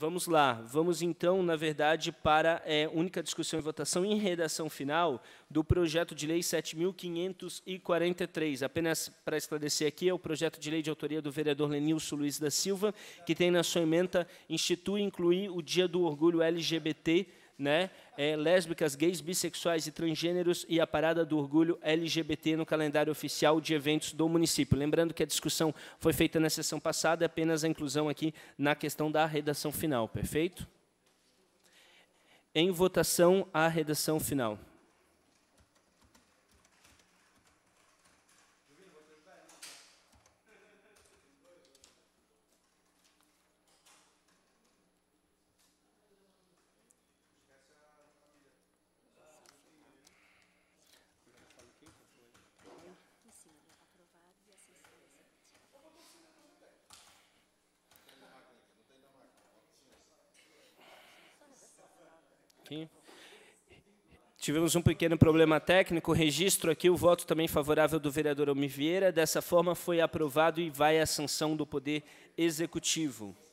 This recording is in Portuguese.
Vamos lá, vamos então, na verdade, para a é, única discussão e votação em redação final do projeto de lei 7.543. Apenas para esclarecer aqui, é o projeto de lei de autoria do vereador Lenilson Luiz da Silva, que tem na sua emenda institui e incluir o Dia do Orgulho LGBT né? É, lésbicas, gays, bissexuais e transgêneros e a parada do orgulho LGBT no calendário oficial de eventos do município. Lembrando que a discussão foi feita na sessão passada, é apenas a inclusão aqui na questão da redação final, perfeito? Em votação, a redação final. pouquinho. Tivemos um pequeno problema técnico. Registro aqui o voto também favorável do vereador Almivieira. Dessa forma, foi aprovado e vai à sanção do Poder Executivo.